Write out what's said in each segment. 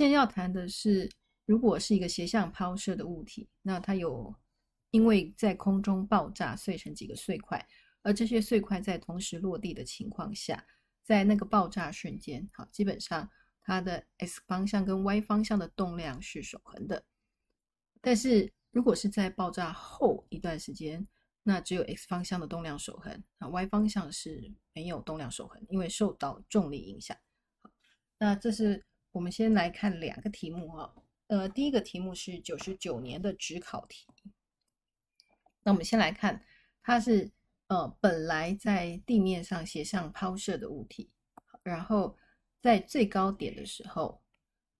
现在要谈的是，如果是一个斜向抛射的物体，那它有，因为在空中爆炸碎成几个碎块，而这些碎块在同时落地的情况下，在那个爆炸瞬间，好，基本上它的 x 方向跟 y 方向的动量是守恒的。但是如果是在爆炸后一段时间，那只有 x 方向的动量守恒，啊，y 方向是没有动量守恒，因为受到重力影响。那这是。我们先来看两个题目哈，呃，第一个题目是九十九年的职考题。那我们先来看，它是呃本来在地面上斜上抛射的物体，然后在最高点的时候，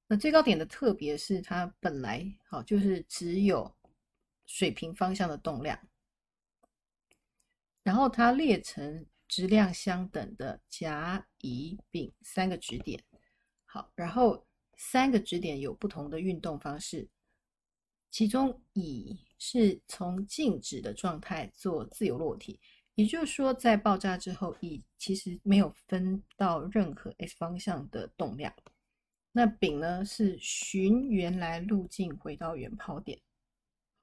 那最高点的特别是它本来好就是只有水平方向的动量，然后它列成质量相等的甲、乙、丙三个质点。好，然后三个支点有不同的运动方式，其中乙是从静止的状态做自由落体，也就是说，在爆炸之后，乙其实没有分到任何 x 方向的动量。那丙呢，是循原来路径回到原抛点。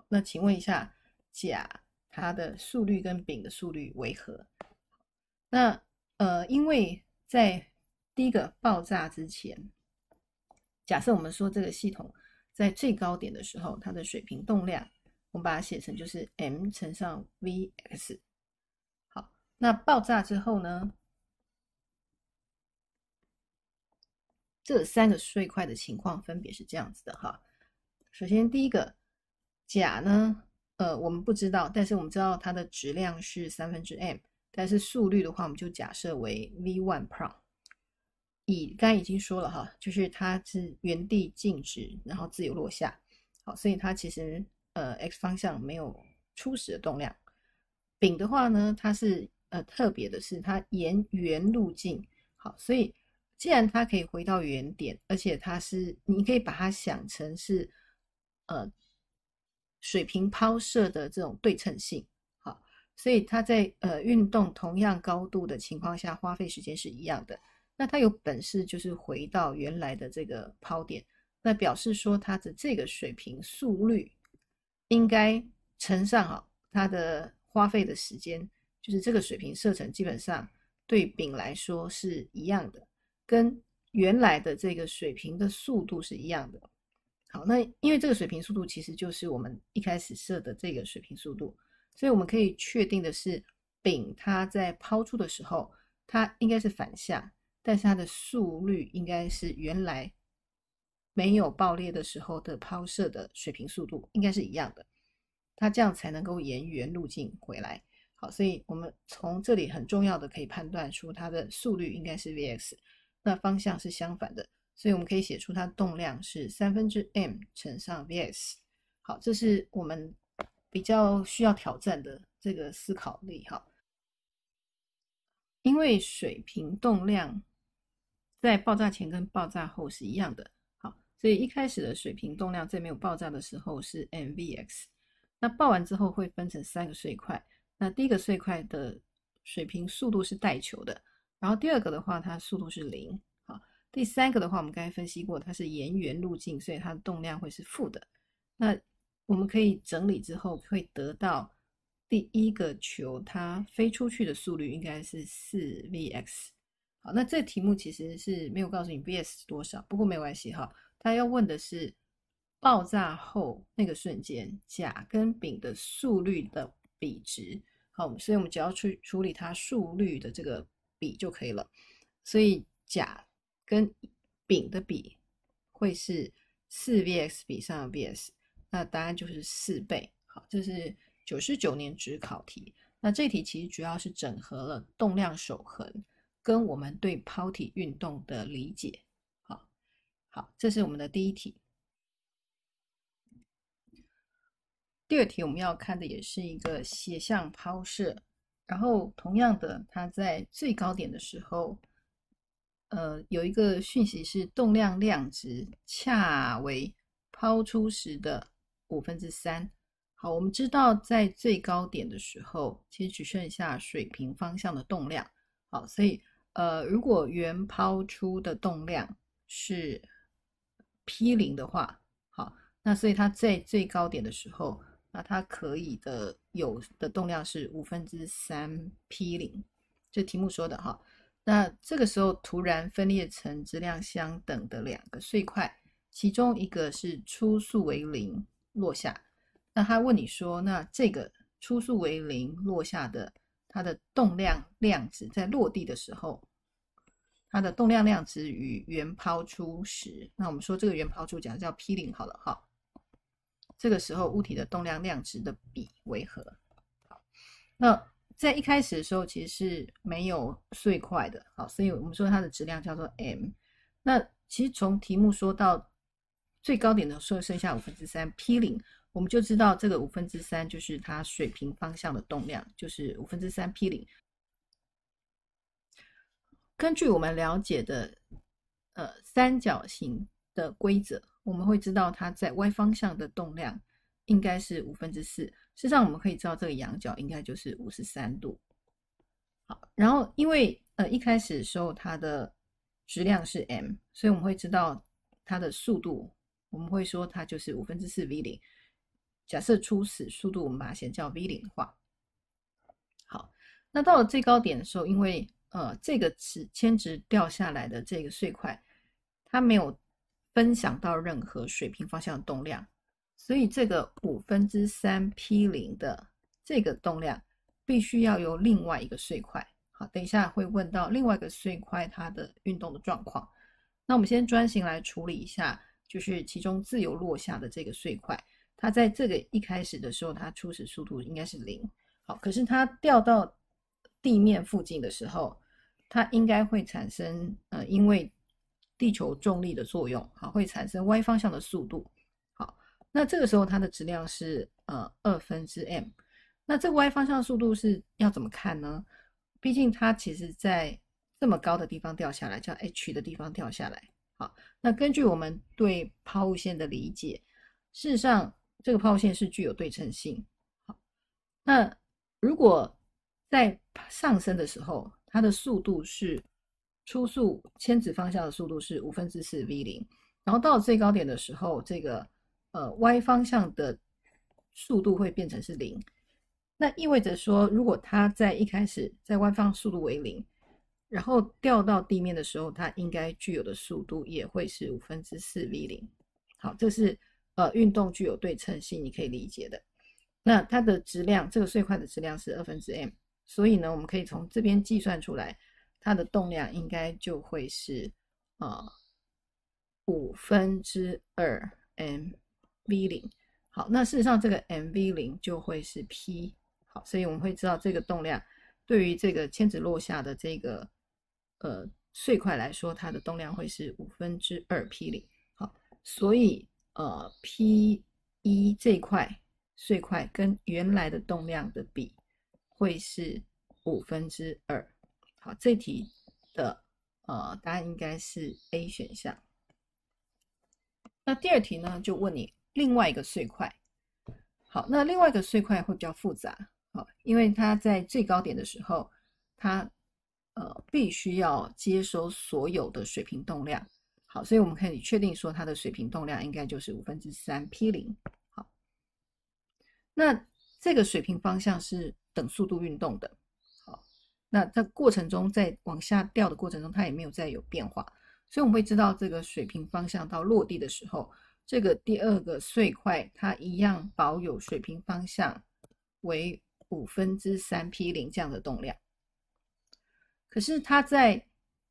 那请问一下，甲它的速率跟丙的速率为何？那呃，因为在第一个爆炸之前，假设我们说这个系统在最高点的时候，它的水平动量我们把它写成就是 m 乘上 v x。好，那爆炸之后呢，这三个碎块的情况分别是这样子的哈。首先第一个甲呢，呃，我们不知道，但是我们知道它的质量是三分之 m，但是速率的话，我们就假设为 v one pr。乙刚才已经说了哈，就是它是原地静止，然后自由落下，好，所以它其实呃 x 方向没有初始的动量。丙的话呢，它是呃特别的是它沿原路径，好，所以既然它可以回到原点，而且它是你可以把它想成是呃水平抛射的这种对称性，好，所以它在呃运动同样高度的情况下花费时间是一样的。那它有本事就是回到原来的这个抛点，那表示说它的这个水平速率应该乘上啊，它的花费的时间就是这个水平射程基本上对丙来说是一样的，跟原来的这个水平的速度是一样的。好，那因为这个水平速度其实就是我们一开始设的这个水平速度，所以我们可以确定的是丙它在抛出的时候，它应该是反向。但是它的速率应该是原来没有爆裂的时候的抛射的水平速度，应该是一样的。它这样才能够沿原路径回来。好，所以我们从这里很重要的可以判断出它的速率应该是 v_x，那方向是相反的。所以我们可以写出它动量是三分之 m 乘上 v_s。好，这是我们比较需要挑战的这个思考力哈。因为水平动量。在爆炸前跟爆炸后是一样的，好，所以一开始的水平动量在没有爆炸的时候是 m v x，那爆完之后会分成三个碎块，那第一个碎块的水平速度是带球的，然后第二个的话它速度是零，好，第三个的话我们刚才分析过它是沿圆路径，所以它的动量会是负的，那我们可以整理之后会得到第一个球它飞出去的速率应该是四 v x。那这题目其实是没有告诉你 v s 是多少，不过没关系哈。他要问的是爆炸后那个瞬间甲跟丙的速率的比值。好，所以我们只要去处理它速率的这个比就可以了。所以甲跟丙的比会是四 v s 比上 v s，那答案就是四倍。好，这是九十九年只考题。那这题其实主要是整合了动量守恒。跟我们对抛体运动的理解，好好，这是我们的第一题。第二题我们要看的也是一个斜向抛射，然后同样的，它在最高点的时候，呃，有一个讯息是动量量值恰为抛出时的五分之三。好，我们知道在最高点的时候，其实只剩下水平方向的动量。好，所以。呃，如果原抛出的动量是 p 零的话，好，那所以它在最高点的时候，那它可以的有的动量是五分之三 p 零，这题目说的哈。那这个时候突然分裂成质量相等的两个碎块，其中一个是初速为零落下，那他问你说，那这个初速为零落下的它的动量量子在落地的时候。它的动量量值与原抛出时，那我们说这个原抛出假如叫 p 零好了哈。这个时候物体的动量量值的比为何？好，那在一开始的时候其实是没有碎块的，好，所以我们说它的质量叫做 m。那其实从题目说到最高点的时候剩下五分之三 p 零，我们就知道这个五分之三就是它水平方向的动量，就是五分之三 p 零。根据我们了解的，呃，三角形的规则，我们会知道它在 y 方向的动量应该是五分之四。事实上，我们可以知道这个仰角应该就是五十三度。好，然后因为呃一开始的时候它的质量是 m，所以我们会知道它的速度，我们会说它就是五分之四 v 零。假设初始速度我们把它写叫 v 零的话，好，那到了最高点的时候，因为呃，这个是千直掉下来的这个碎块，它没有分享到任何水平方向的动量，所以这个五分之三 p 零的这个动量，必须要有另外一个碎块。好，等一下会问到另外一个碎块它的运动的状况。那我们先专心来处理一下，就是其中自由落下的这个碎块，它在这个一开始的时候，它初始速度应该是零。好，可是它掉到。地面附近的时候，它应该会产生呃，因为地球重力的作用，好，会产生 y 方向的速度，好，那这个时候它的质量是呃二分之 m，那这个 y 方向速度是要怎么看呢？毕竟它其实在这么高的地方掉下来，叫 h 的地方掉下来，好，那根据我们对抛物线的理解，事实上这个抛物线是具有对称性，好，那如果在上升的时候，它的速度是初速，千直方向的速度是五分之四 v 零。然后到了最高点的时候，这个呃 y 方向的速度会变成是零。那意味着说，如果它在一开始在 y 方速度为零，然后掉到地面的时候，它应该具有的速度也会是五分之四 v 零。好，这是呃运动具有对称性，你可以理解的。那它的质量，这个碎块的质量是二分之 m。所以呢，我们可以从这边计算出来，它的动量应该就会是，呃，五分之二 m v 零。好，那事实上这个 m v 零就会是 p。好，所以我们会知道这个动量对于这个千子落下的这个呃碎块来说，它的动量会是五分之二 p 零。好，所以呃 p 一这块碎块跟原来的动量的比。会是五分之二，好，这题的呃答案应该是 A 选项。那第二题呢，就问你另外一个碎块。好，那另外一个碎块会比较复杂，好，因为它在最高点的时候，它呃必须要接收所有的水平动量。好，所以我们可以确定说它的水平动量应该就是五分之三 p 零。好，那这个水平方向是。等速度运动的，好，那在过程中，在往下掉的过程中，它也没有再有变化，所以我们会知道，这个水平方向到落地的时候，这个第二个碎块它一样保有水平方向为五分之三 P 零这样的动量，可是它在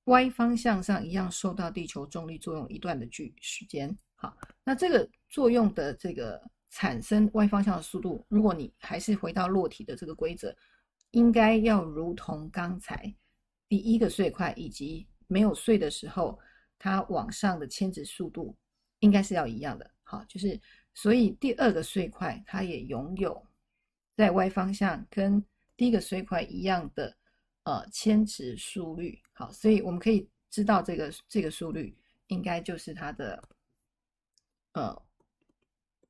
Y 方向上一样受到地球重力作用一段的距时间，好，那这个作用的这个。产生外方向的速度，如果你还是回到落体的这个规则，应该要如同刚才第一个碎块以及没有碎的时候，它往上的牵制速度应该是要一样的。好，就是所以第二个碎块它也拥有在 y 方向跟第一个碎块一样的呃牵制速率。好，所以我们可以知道这个这个速率应该就是它的呃。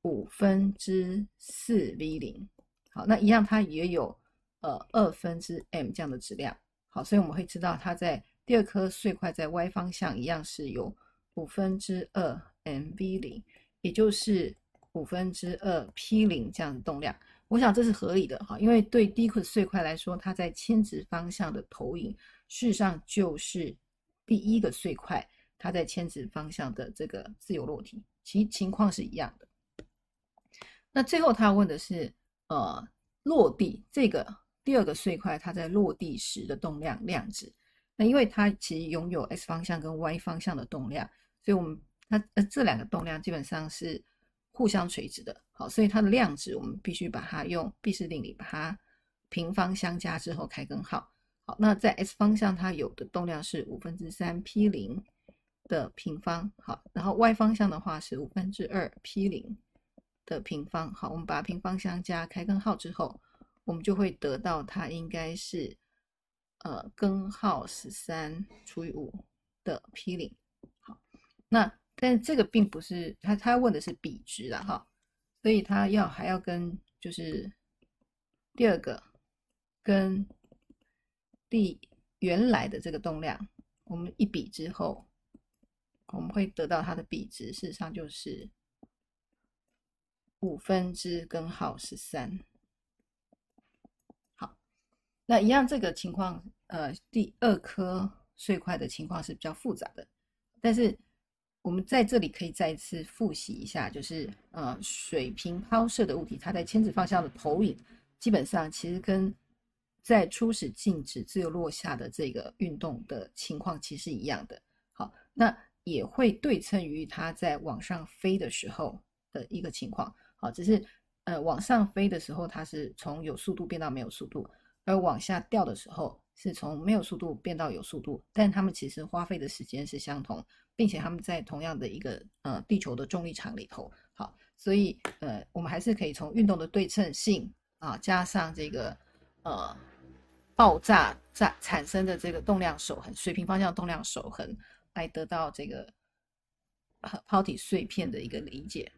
五分之四 v 零，好，那一样它也有呃二分之 m 这样的质量，好，所以我们会知道它在第二颗碎块在 y 方向一样是有五分之二 mv 零，也就是五分之二 p 零这样的动量，我想这是合理的哈，因为对第一颗碎块来说，它在铅直方向的投影事实上就是第一个碎块它在铅直方向的这个自由落体，其情况是一样的。那最后他问的是，呃，落地这个第二个碎块，它在落地时的动量量值。那因为它其实拥有 x 方向跟 y 方向的动量，所以我们它呃这两个动量基本上是互相垂直的。好，所以它的量值我们必须把它用毕氏定理，把它平方相加之后开根号。好，那在 x 方向它有的动量是五分之三 p 零的平方，好，然后 y 方向的话是五分之二 p 零。的平方，好，我们把平方相加，开根号之后，我们就会得到它应该是呃根号十三除以五的 P 零，好，那但这个并不是，它它问的是比值了哈，所以它要还要跟就是第二个跟第原来的这个动量，我们一比之后，我们会得到它的比值，事实上就是。五分之根号十三。好，那一样这个情况，呃，第二颗碎块的情况是比较复杂的，但是我们在这里可以再一次复习一下，就是呃，水平抛射的物体，它在牵直方向的投影，基本上其实跟在初始静止自由落下的这个运动的情况其实一样的。好，那也会对称于它在往上飞的时候的一个情况。好，只是呃，往上飞的时候，它是从有速度变到没有速度；而往下掉的时候，是从没有速度变到有速度。但他们其实花费的时间是相同，并且他们在同样的一个呃地球的重力场里头。好，所以呃，我们还是可以从运动的对称性啊，加上这个呃爆炸炸产生的这个动量守恒、水平方向动量守恒，来得到这个抛体碎片的一个理解。